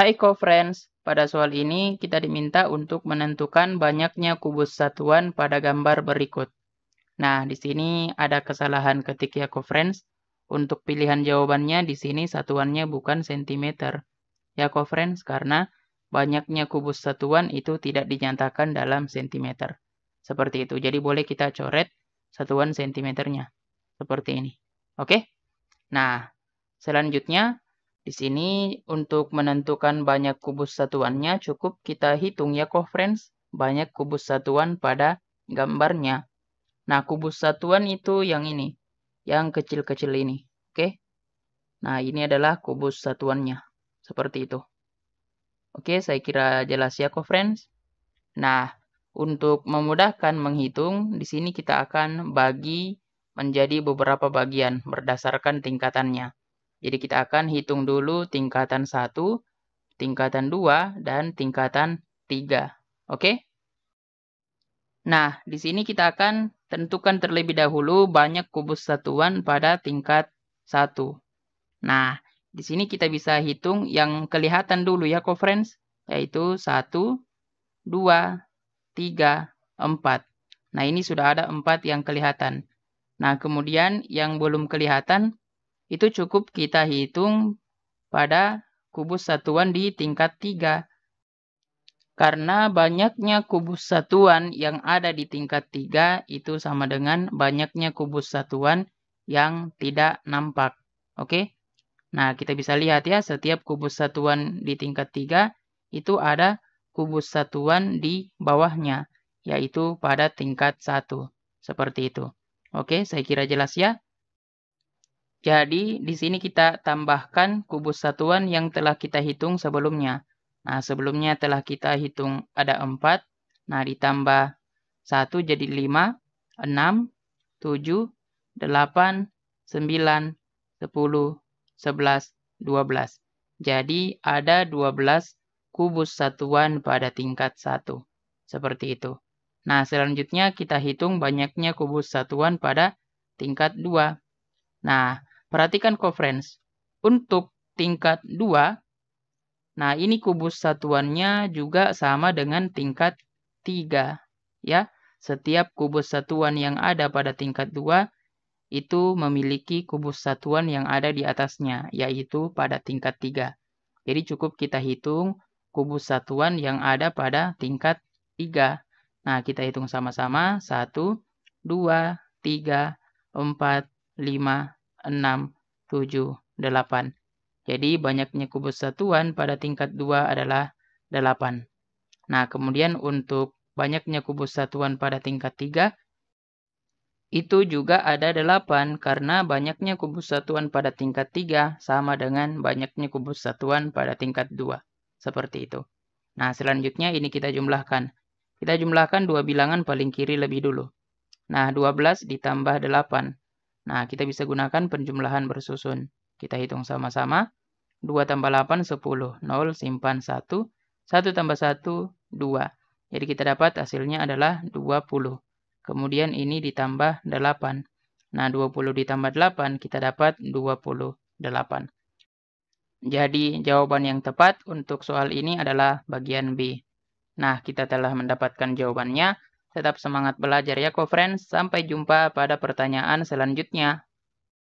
Hai co-friends, pada soal ini kita diminta untuk menentukan banyaknya kubus satuan pada gambar berikut. Nah, di sini ada kesalahan ketik ya co-friends. Untuk pilihan jawabannya di sini satuannya bukan sentimeter. Ya co-friends, karena banyaknya kubus satuan itu tidak dinyatakan dalam sentimeter. Seperti itu, jadi boleh kita coret satuan sentimeternya. Seperti ini. Oke? Nah, selanjutnya di sini untuk menentukan banyak kubus satuannya cukup kita hitung ya friends banyak kubus satuan pada gambarnya. Nah, kubus satuan itu yang ini, yang kecil-kecil ini. Oke. Nah, ini adalah kubus satuannya. Seperti itu. Oke, saya kira jelas ya kok friends. Nah, untuk memudahkan menghitung, di sini kita akan bagi menjadi beberapa bagian berdasarkan tingkatannya. Jadi kita akan hitung dulu tingkatan 1, tingkatan 2, dan tingkatan 3. Oke? Nah, di sini kita akan tentukan terlebih dahulu banyak kubus satuan pada tingkat 1. Nah, di sini kita bisa hitung yang kelihatan dulu ya, conference, yaitu 1, 2, 3, 4. Nah, ini sudah ada 4 yang kelihatan. Nah, kemudian yang belum kelihatan itu cukup kita hitung pada kubus satuan di tingkat 3. Karena banyaknya kubus satuan yang ada di tingkat 3 itu sama dengan banyaknya kubus satuan yang tidak nampak. Oke? Nah, kita bisa lihat ya, setiap kubus satuan di tingkat 3 itu ada kubus satuan di bawahnya, yaitu pada tingkat 1. Seperti itu. Oke, saya kira jelas ya. Jadi, di sini kita tambahkan kubus satuan yang telah kita hitung sebelumnya. Nah, sebelumnya telah kita hitung ada 4. Nah, ditambah 1 jadi 5, 6, 7, 8, 9, 10, 11, 12. Jadi, ada 12 kubus satuan pada tingkat 1. Seperti itu. Nah, selanjutnya kita hitung banyaknya kubus satuan pada tingkat 2. Nah, Perhatikan conference. Untuk tingkat 2, nah ini kubus satuannya juga sama dengan tingkat 3. Ya, setiap kubus satuan yang ada pada tingkat 2 itu memiliki kubus satuan yang ada di atasnya, yaitu pada tingkat 3. Jadi cukup kita hitung kubus satuan yang ada pada tingkat 3. Nah, kita hitung sama-sama. 1, 2, 3, 4, 5, 6, 7, 8. Jadi banyaknya kubus satuan pada tingkat 2 adalah 8. Nah, kemudian untuk banyaknya kubus satuan pada tingkat 3 itu juga ada 8 karena banyaknya kubus satuan pada tingkat 3 sama dengan banyaknya kubus satuan pada tingkat 2. Seperti itu. Nah, selanjutnya ini kita jumlahkan. Kita jumlahkan dua bilangan paling kiri lebih dulu. Nah, 12 ditambah 8. Nah, kita bisa gunakan penjumlahan bersusun. Kita hitung sama-sama. 2 tambah 8, 10. 0, simpan 1. 1 tambah 1, 2. Jadi kita dapat hasilnya adalah 20. Kemudian ini ditambah 8. Nah, 20 ditambah 8, kita dapat 28. Jadi, jawaban yang tepat untuk soal ini adalah bagian B. Nah, kita telah mendapatkan jawabannya. Tetap semangat belajar ya, co-friends. Sampai jumpa pada pertanyaan selanjutnya.